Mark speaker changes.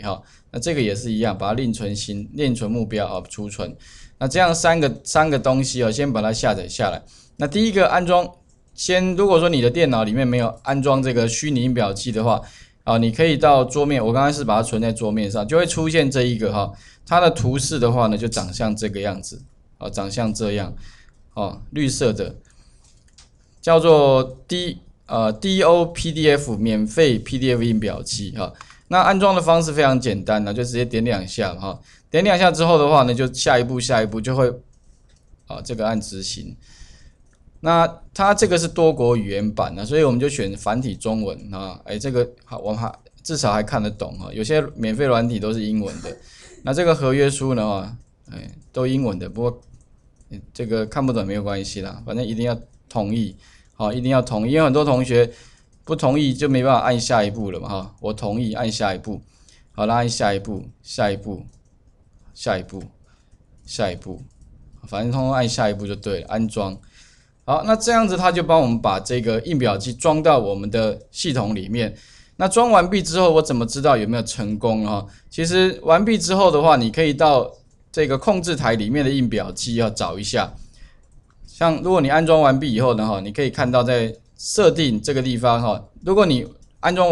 Speaker 1: 好，那这个也是一样，把它另存新，另存目标啊，储存。那这样三个三个东西哦，先把它下载下来。那第一个安装，先如果说你的电脑里面没有安装这个虚拟音表器的话，啊，你可以到桌面，我刚刚是把它存在桌面上，就会出现这一个哈，它的图示的话呢，就长相这个样子，啊，长相这样，哦，绿色的，叫做 D 呃 DOPDF 免费 PDF 印表机哈。那安装的方式非常简单呢，就直接点两下哈，点两下之后的话呢，就下一步下一步就会，啊，这个按执行。那它这个是多国语言版的，所以我们就选繁体中文啊。哎，这个好，我们还至少还看得懂啊。有些免费软体都是英文的，那这个合约书呢啊，哎，都英文的，不过这个看不懂没有关系啦，反正一定要同意，好，一定要同意，因为很多同学。不同意就没办法按下一步了嘛哈，我同意按下一步，好了，按下一步，下一步，下一步，下一步，反正通通按下一步就对了。安装，好，那这样子他就帮我们把这个印表机装到我们的系统里面。那装完毕之后，我怎么知道有没有成功啊？其实完毕之后的话，你可以到这个控制台里面的印表机要找一下。像如果你安装完毕以后呢哈，你可以看到在。设定这个地方哈，如果你安装完。